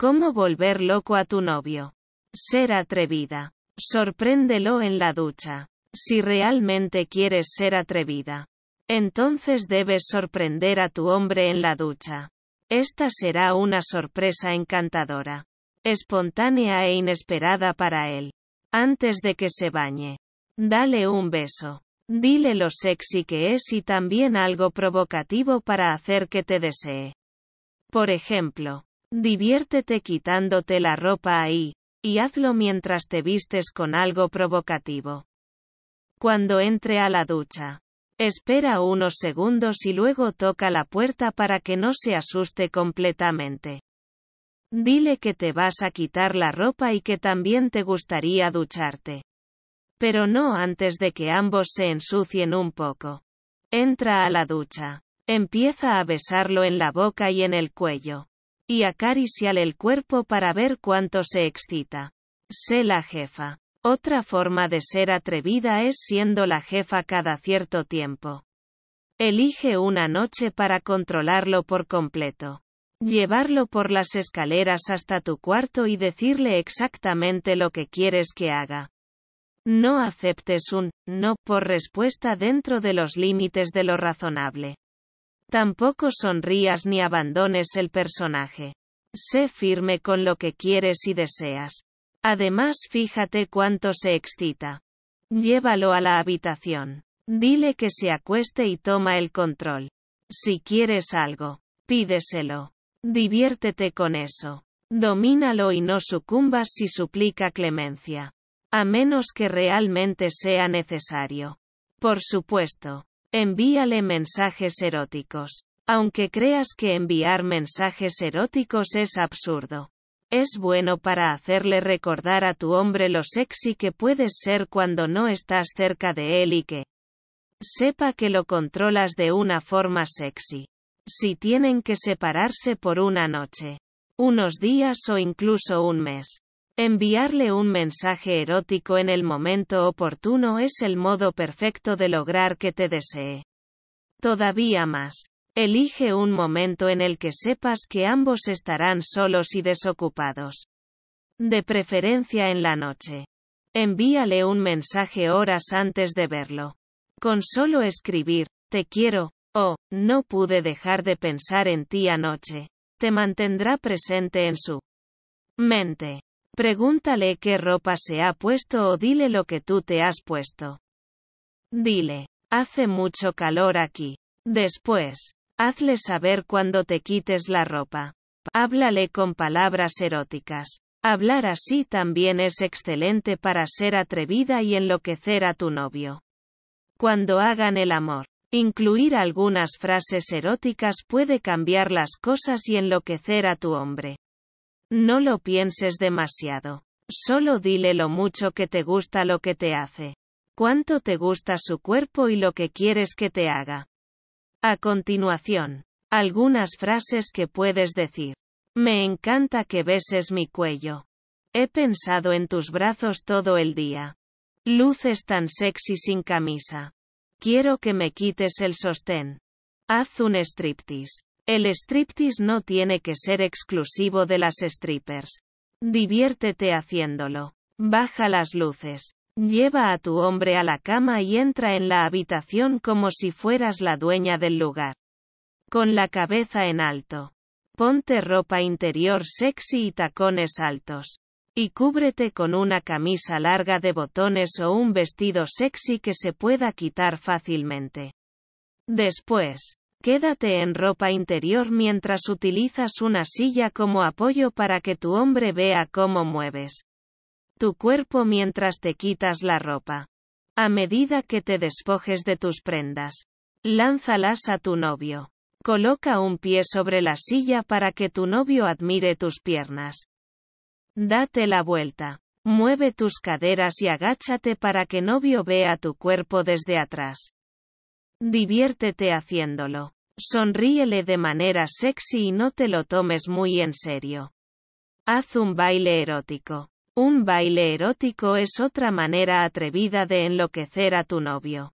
¿Cómo volver loco a tu novio? Ser atrevida. Sorpréndelo en la ducha. Si realmente quieres ser atrevida, entonces debes sorprender a tu hombre en la ducha. Esta será una sorpresa encantadora, espontánea e inesperada para él. Antes de que se bañe, dale un beso. Dile lo sexy que es y también algo provocativo para hacer que te desee. Por ejemplo, Diviértete quitándote la ropa ahí, y hazlo mientras te vistes con algo provocativo. Cuando entre a la ducha. Espera unos segundos y luego toca la puerta para que no se asuste completamente. Dile que te vas a quitar la ropa y que también te gustaría ducharte. Pero no antes de que ambos se ensucien un poco. Entra a la ducha. Empieza a besarlo en la boca y en el cuello y acariciale el cuerpo para ver cuánto se excita. Sé la jefa. Otra forma de ser atrevida es siendo la jefa cada cierto tiempo. Elige una noche para controlarlo por completo. Llevarlo por las escaleras hasta tu cuarto y decirle exactamente lo que quieres que haga. No aceptes un no por respuesta dentro de los límites de lo razonable. Tampoco sonrías ni abandones el personaje. Sé firme con lo que quieres y deseas. Además, fíjate cuánto se excita. Llévalo a la habitación. Dile que se acueste y toma el control. Si quieres algo, pídeselo. Diviértete con eso. Domínalo y no sucumbas si suplica clemencia. A menos que realmente sea necesario. Por supuesto. Envíale mensajes eróticos. Aunque creas que enviar mensajes eróticos es absurdo. Es bueno para hacerle recordar a tu hombre lo sexy que puedes ser cuando no estás cerca de él y que sepa que lo controlas de una forma sexy. Si tienen que separarse por una noche, unos días o incluso un mes, Enviarle un mensaje erótico en el momento oportuno es el modo perfecto de lograr que te desee. Todavía más. Elige un momento en el que sepas que ambos estarán solos y desocupados. De preferencia en la noche. Envíale un mensaje horas antes de verlo. Con solo escribir, te quiero, o, no pude dejar de pensar en ti anoche, te mantendrá presente en su mente. Pregúntale qué ropa se ha puesto o dile lo que tú te has puesto. Dile, hace mucho calor aquí. Después, hazle saber cuando te quites la ropa. Háblale con palabras eróticas. Hablar así también es excelente para ser atrevida y enloquecer a tu novio. Cuando hagan el amor, incluir algunas frases eróticas puede cambiar las cosas y enloquecer a tu hombre. No lo pienses demasiado. Solo dile lo mucho que te gusta lo que te hace. Cuánto te gusta su cuerpo y lo que quieres que te haga. A continuación, algunas frases que puedes decir. Me encanta que beses mi cuello. He pensado en tus brazos todo el día. Luces tan sexy sin camisa. Quiero que me quites el sostén. Haz un striptease. El striptease no tiene que ser exclusivo de las strippers. Diviértete haciéndolo. Baja las luces. Lleva a tu hombre a la cama y entra en la habitación como si fueras la dueña del lugar. Con la cabeza en alto. Ponte ropa interior sexy y tacones altos. Y cúbrete con una camisa larga de botones o un vestido sexy que se pueda quitar fácilmente. Después, Quédate en ropa interior mientras utilizas una silla como apoyo para que tu hombre vea cómo mueves tu cuerpo mientras te quitas la ropa. A medida que te despojes de tus prendas, lánzalas a tu novio. Coloca un pie sobre la silla para que tu novio admire tus piernas. Date la vuelta. Mueve tus caderas y agáchate para que novio vea tu cuerpo desde atrás. Diviértete haciéndolo. Sonríele de manera sexy y no te lo tomes muy en serio. Haz un baile erótico. Un baile erótico es otra manera atrevida de enloquecer a tu novio.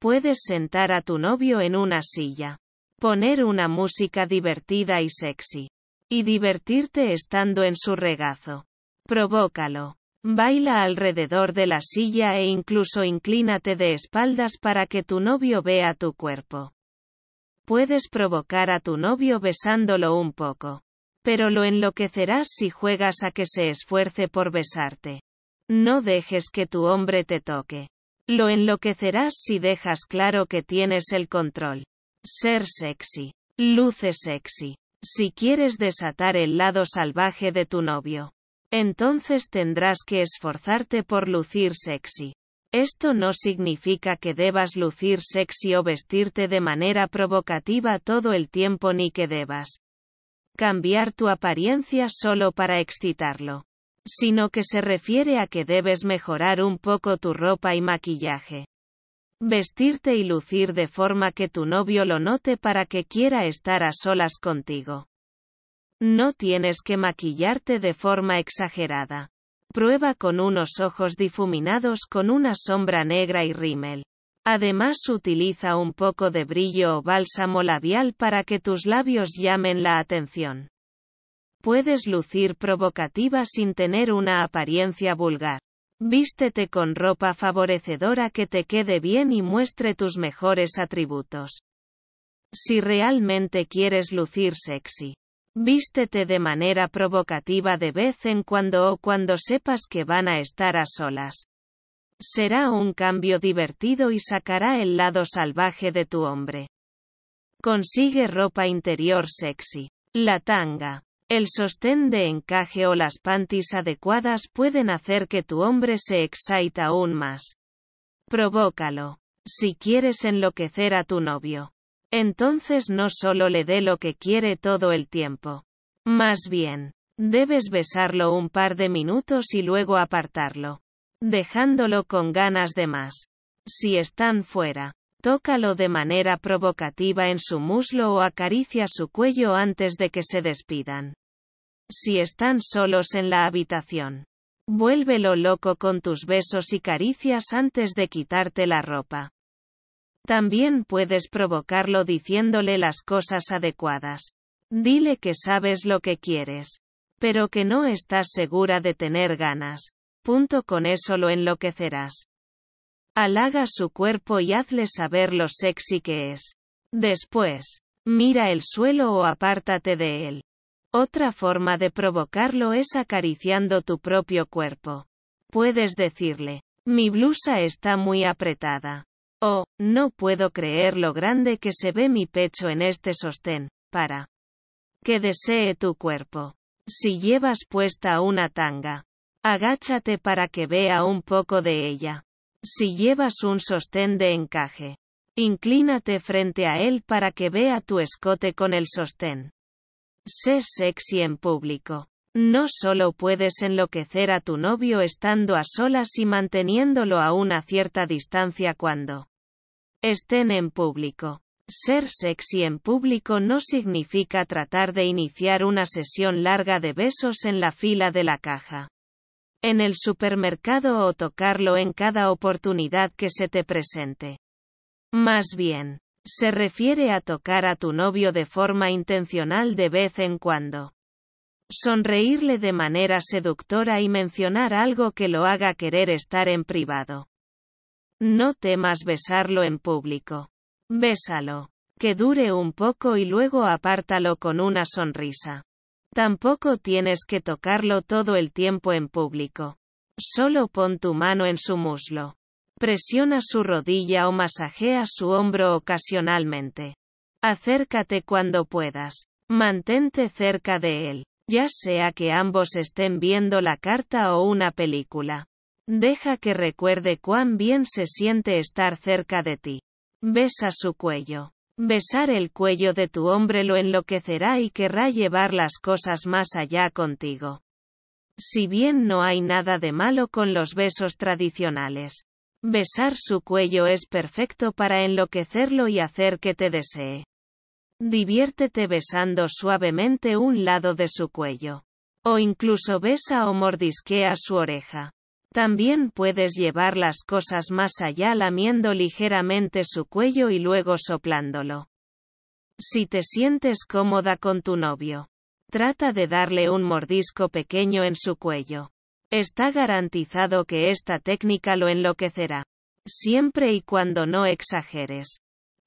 Puedes sentar a tu novio en una silla. Poner una música divertida y sexy. Y divertirte estando en su regazo. Provócalo. Baila alrededor de la silla e incluso inclínate de espaldas para que tu novio vea tu cuerpo. Puedes provocar a tu novio besándolo un poco. Pero lo enloquecerás si juegas a que se esfuerce por besarte. No dejes que tu hombre te toque. Lo enloquecerás si dejas claro que tienes el control. Ser sexy. Luce sexy. Si quieres desatar el lado salvaje de tu novio. Entonces tendrás que esforzarte por lucir sexy. Esto no significa que debas lucir sexy o vestirte de manera provocativa todo el tiempo ni que debas cambiar tu apariencia solo para excitarlo, sino que se refiere a que debes mejorar un poco tu ropa y maquillaje. Vestirte y lucir de forma que tu novio lo note para que quiera estar a solas contigo. No tienes que maquillarte de forma exagerada. Prueba con unos ojos difuminados con una sombra negra y rímel. Además utiliza un poco de brillo o bálsamo labial para que tus labios llamen la atención. Puedes lucir provocativa sin tener una apariencia vulgar. Vístete con ropa favorecedora que te quede bien y muestre tus mejores atributos. Si realmente quieres lucir sexy, Vístete de manera provocativa de vez en cuando o cuando sepas que van a estar a solas. Será un cambio divertido y sacará el lado salvaje de tu hombre. Consigue ropa interior sexy. La tanga. El sostén de encaje o las panties adecuadas pueden hacer que tu hombre se excite aún más. Provócalo. Si quieres enloquecer a tu novio, entonces no solo le dé lo que quiere todo el tiempo. Más bien, debes besarlo un par de minutos y luego apartarlo, dejándolo con ganas de más. Si están fuera, tócalo de manera provocativa en su muslo o acaricia su cuello antes de que se despidan. Si están solos en la habitación, vuélvelo loco con tus besos y caricias antes de quitarte la ropa. También puedes provocarlo diciéndole las cosas adecuadas. Dile que sabes lo que quieres, pero que no estás segura de tener ganas. Punto con eso lo enloquecerás. Halaga su cuerpo y hazle saber lo sexy que es. Después, mira el suelo o apártate de él. Otra forma de provocarlo es acariciando tu propio cuerpo. Puedes decirle, mi blusa está muy apretada. Oh, no puedo creer lo grande que se ve mi pecho en este sostén, para que desee tu cuerpo. Si llevas puesta una tanga, agáchate para que vea un poco de ella. Si llevas un sostén de encaje, inclínate frente a él para que vea tu escote con el sostén. Sé sexy en público. No solo puedes enloquecer a tu novio estando a solas y manteniéndolo a una cierta distancia cuando estén en público. Ser sexy en público no significa tratar de iniciar una sesión larga de besos en la fila de la caja. En el supermercado o tocarlo en cada oportunidad que se te presente. Más bien, se refiere a tocar a tu novio de forma intencional de vez en cuando. Sonreírle de manera seductora y mencionar algo que lo haga querer estar en privado. No temas besarlo en público. Bésalo. Que dure un poco y luego apártalo con una sonrisa. Tampoco tienes que tocarlo todo el tiempo en público. Solo pon tu mano en su muslo. Presiona su rodilla o masajea su hombro ocasionalmente. Acércate cuando puedas. Mantente cerca de él, ya sea que ambos estén viendo la carta o una película. Deja que recuerde cuán bien se siente estar cerca de ti. Besa su cuello. Besar el cuello de tu hombre lo enloquecerá y querrá llevar las cosas más allá contigo. Si bien no hay nada de malo con los besos tradicionales, besar su cuello es perfecto para enloquecerlo y hacer que te desee. Diviértete besando suavemente un lado de su cuello. O incluso besa o mordisquea su oreja. También puedes llevar las cosas más allá lamiendo ligeramente su cuello y luego soplándolo. Si te sientes cómoda con tu novio, trata de darle un mordisco pequeño en su cuello. Está garantizado que esta técnica lo enloquecerá. Siempre y cuando no exageres.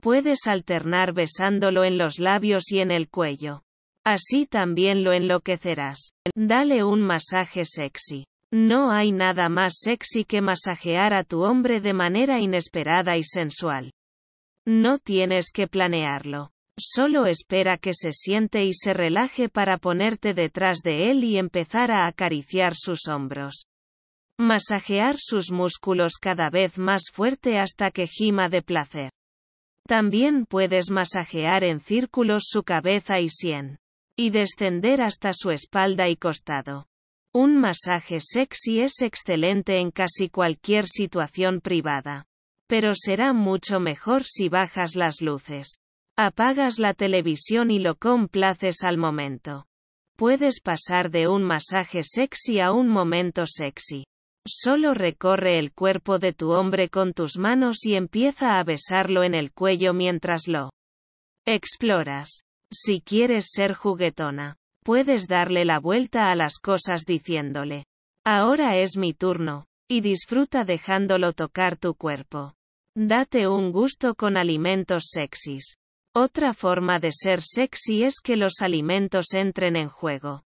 Puedes alternar besándolo en los labios y en el cuello. Así también lo enloquecerás. Dale un masaje sexy. No hay nada más sexy que masajear a tu hombre de manera inesperada y sensual. No tienes que planearlo. Solo espera que se siente y se relaje para ponerte detrás de él y empezar a acariciar sus hombros. Masajear sus músculos cada vez más fuerte hasta que gima de placer. También puedes masajear en círculos su cabeza y sien. Y descender hasta su espalda y costado. Un masaje sexy es excelente en casi cualquier situación privada. Pero será mucho mejor si bajas las luces. Apagas la televisión y lo complaces al momento. Puedes pasar de un masaje sexy a un momento sexy. Solo recorre el cuerpo de tu hombre con tus manos y empieza a besarlo en el cuello mientras lo exploras. Si quieres ser juguetona, Puedes darle la vuelta a las cosas diciéndole, ahora es mi turno, y disfruta dejándolo tocar tu cuerpo. Date un gusto con alimentos sexys. Otra forma de ser sexy es que los alimentos entren en juego.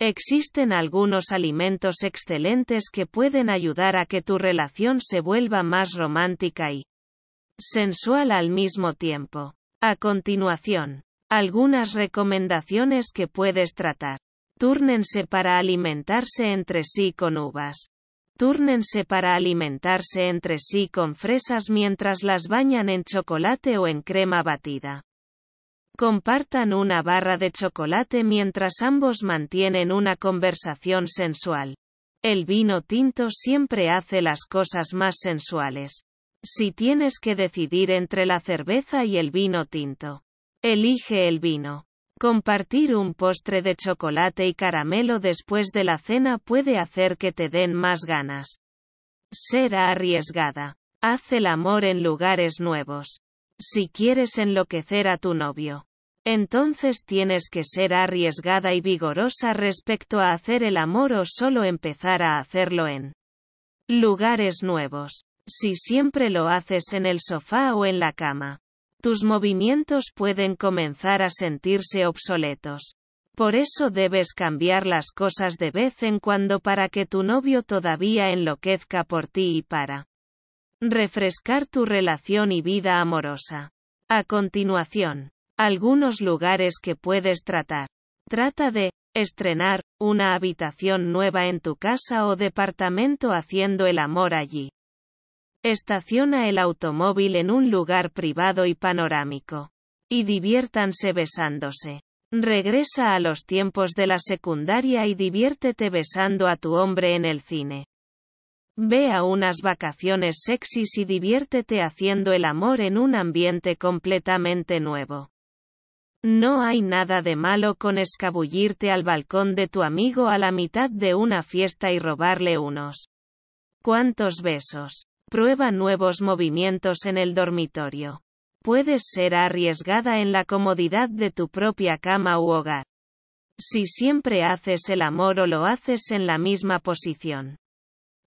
Existen algunos alimentos excelentes que pueden ayudar a que tu relación se vuelva más romántica y sensual al mismo tiempo. A continuación, algunas recomendaciones que puedes tratar. Túrnense para alimentarse entre sí con uvas. Túrnense para alimentarse entre sí con fresas mientras las bañan en chocolate o en crema batida. Compartan una barra de chocolate mientras ambos mantienen una conversación sensual. El vino tinto siempre hace las cosas más sensuales. Si tienes que decidir entre la cerveza y el vino tinto, Elige el vino. Compartir un postre de chocolate y caramelo después de la cena puede hacer que te den más ganas. Ser arriesgada. Haz el amor en lugares nuevos. Si quieres enloquecer a tu novio, entonces tienes que ser arriesgada y vigorosa respecto a hacer el amor o solo empezar a hacerlo en lugares nuevos. Si siempre lo haces en el sofá o en la cama, tus movimientos pueden comenzar a sentirse obsoletos. Por eso debes cambiar las cosas de vez en cuando para que tu novio todavía enloquezca por ti y para refrescar tu relación y vida amorosa. A continuación, algunos lugares que puedes tratar. Trata de estrenar una habitación nueva en tu casa o departamento haciendo el amor allí. Estaciona el automóvil en un lugar privado y panorámico. Y diviértanse besándose. Regresa a los tiempos de la secundaria y diviértete besando a tu hombre en el cine. Ve a unas vacaciones sexys y diviértete haciendo el amor en un ambiente completamente nuevo. No hay nada de malo con escabullirte al balcón de tu amigo a la mitad de una fiesta y robarle unos ¿Cuántos besos. Prueba nuevos movimientos en el dormitorio. Puedes ser arriesgada en la comodidad de tu propia cama u hogar. Si siempre haces el amor o lo haces en la misma posición.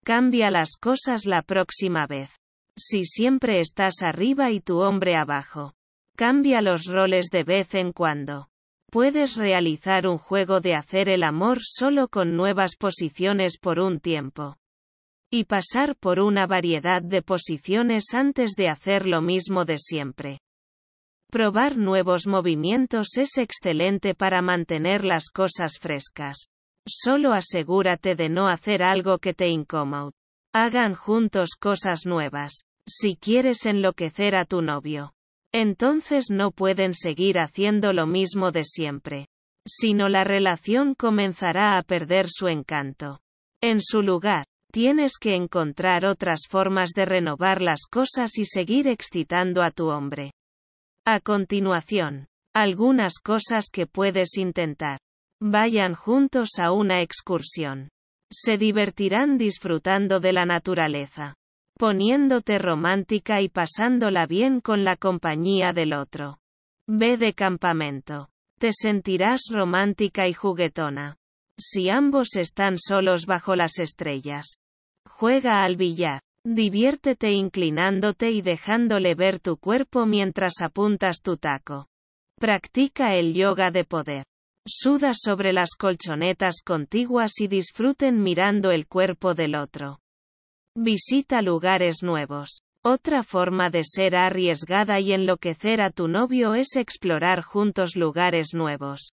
Cambia las cosas la próxima vez. Si siempre estás arriba y tu hombre abajo. Cambia los roles de vez en cuando. Puedes realizar un juego de hacer el amor solo con nuevas posiciones por un tiempo y pasar por una variedad de posiciones antes de hacer lo mismo de siempre. Probar nuevos movimientos es excelente para mantener las cosas frescas. Solo asegúrate de no hacer algo que te incomode. Hagan juntos cosas nuevas. Si quieres enloquecer a tu novio, entonces no pueden seguir haciendo lo mismo de siempre, sino la relación comenzará a perder su encanto. En su lugar, Tienes que encontrar otras formas de renovar las cosas y seguir excitando a tu hombre. A continuación, algunas cosas que puedes intentar. Vayan juntos a una excursión. Se divertirán disfrutando de la naturaleza, poniéndote romántica y pasándola bien con la compañía del otro. Ve de campamento. Te sentirás romántica y juguetona. Si ambos están solos bajo las estrellas, Juega al billar. Diviértete inclinándote y dejándole ver tu cuerpo mientras apuntas tu taco. Practica el yoga de poder. Suda sobre las colchonetas contiguas y disfruten mirando el cuerpo del otro. Visita lugares nuevos. Otra forma de ser arriesgada y enloquecer a tu novio es explorar juntos lugares nuevos.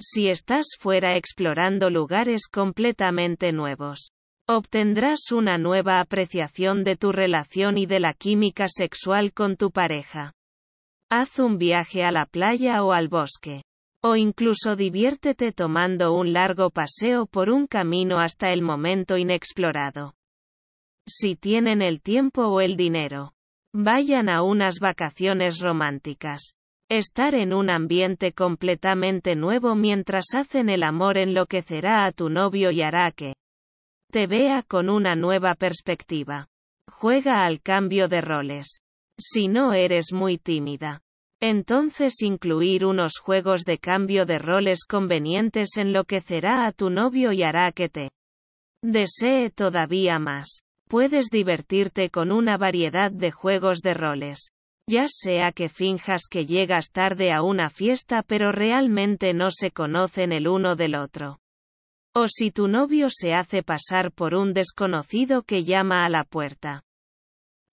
Si estás fuera explorando lugares completamente nuevos, obtendrás una nueva apreciación de tu relación y de la química sexual con tu pareja. Haz un viaje a la playa o al bosque. O incluso diviértete tomando un largo paseo por un camino hasta el momento inexplorado. Si tienen el tiempo o el dinero. Vayan a unas vacaciones románticas. Estar en un ambiente completamente nuevo mientras hacen el amor enloquecerá a tu novio y hará que, te vea con una nueva perspectiva. Juega al cambio de roles. Si no eres muy tímida. Entonces incluir unos juegos de cambio de roles convenientes enloquecerá a tu novio y hará que te desee todavía más. Puedes divertirte con una variedad de juegos de roles. Ya sea que finjas que llegas tarde a una fiesta pero realmente no se conocen el uno del otro. O si tu novio se hace pasar por un desconocido que llama a la puerta.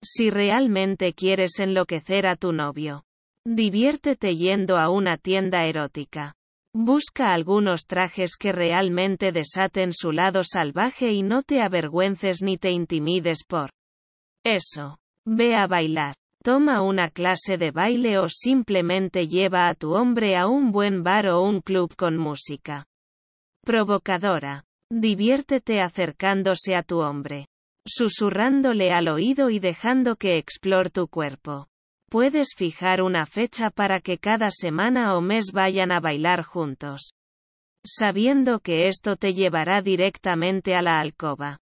Si realmente quieres enloquecer a tu novio, diviértete yendo a una tienda erótica. Busca algunos trajes que realmente desaten su lado salvaje y no te avergüences ni te intimides por eso. Ve a bailar. Toma una clase de baile o simplemente lleva a tu hombre a un buen bar o un club con música. Provocadora. Diviértete acercándose a tu hombre. Susurrándole al oído y dejando que explore tu cuerpo. Puedes fijar una fecha para que cada semana o mes vayan a bailar juntos. Sabiendo que esto te llevará directamente a la alcoba.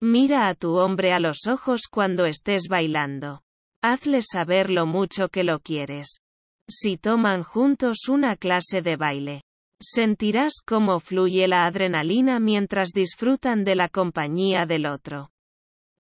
Mira a tu hombre a los ojos cuando estés bailando. Hazle saber lo mucho que lo quieres. Si toman juntos una clase de baile, Sentirás cómo fluye la adrenalina mientras disfrutan de la compañía del otro.